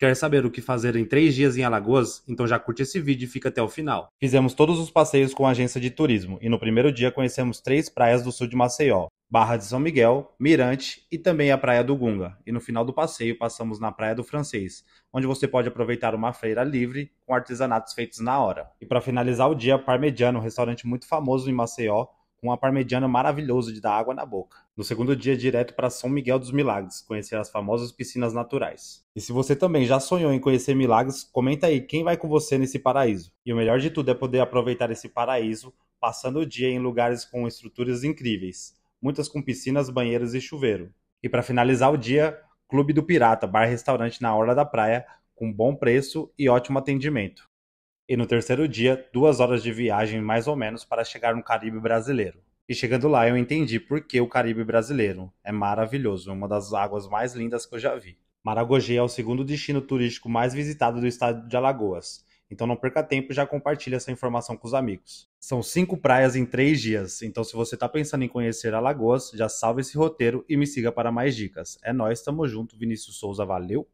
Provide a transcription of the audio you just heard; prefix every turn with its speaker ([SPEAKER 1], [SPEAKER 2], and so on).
[SPEAKER 1] Quer saber o que fazer em três dias em Alagoas? Então já curte esse vídeo e fica até o final. Fizemos todos os passeios com a agência de turismo e no primeiro dia conhecemos três praias do sul de Maceió: Barra de São Miguel, Mirante e também a Praia do Gunga. E no final do passeio passamos na Praia do Francês, onde você pode aproveitar uma feira livre com artesanatos feitos na hora. E para finalizar o dia, Parmegiano, um restaurante muito famoso em Maceió, com um parmegiana maravilhoso de dar água na boca. No segundo dia, direto para São Miguel dos Milagres, conhecer as famosas piscinas naturais. E se você também já sonhou em conhecer milagres, comenta aí quem vai com você nesse paraíso. E o melhor de tudo é poder aproveitar esse paraíso passando o dia em lugares com estruturas incríveis, muitas com piscinas, banheiros e chuveiro. E para finalizar o dia, Clube do Pirata, bar-restaurante na hora da praia, com bom preço e ótimo atendimento e no terceiro dia, duas horas de viagem mais ou menos para chegar no Caribe brasileiro. E chegando lá, eu entendi por que o Caribe brasileiro é maravilhoso, uma das águas mais lindas que eu já vi. Maragogi é o segundo destino turístico mais visitado do estado de Alagoas, então não perca tempo e já compartilhe essa informação com os amigos. São cinco praias em três dias, então se você está pensando em conhecer Alagoas, já salve esse roteiro e me siga para mais dicas. É nós, tamo junto, Vinícius Souza, valeu!